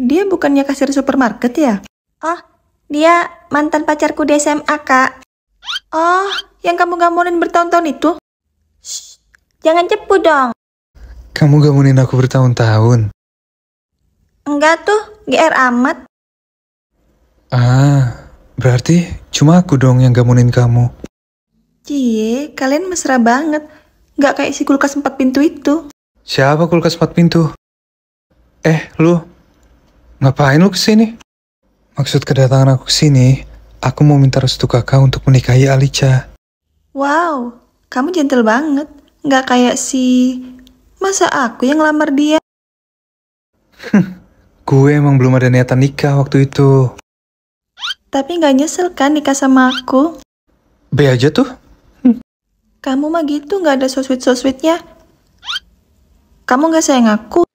Dia bukannya kasir supermarket ya? Oh, dia mantan pacarku di SMA, Kak. Oh, yang kamu gamonin bertahun-tahun itu? Shh, jangan cepu dong. Kamu gamonin aku bertahun-tahun? Enggak tuh, GR amat. Ah, berarti cuma aku dong yang gamonin kamu. Cie, kalian mesra banget. Gak kayak si kulkas empat pintu itu. Siapa kulkas empat pintu? Eh, lu, Ngapain lu kesini? Maksud kedatangan aku kesini, aku mau minta restu kakak untuk menikahi Alicia. Wow, kamu gentle banget. Nggak kayak si... Masa aku yang lamar dia? gue emang belum ada niatan nikah waktu itu. Tapi nggak nyesel kan nikah sama aku? Be aja tuh. Kamu mah gitu nggak ada so sweet so sweetnya. Kamu nggak sayang aku?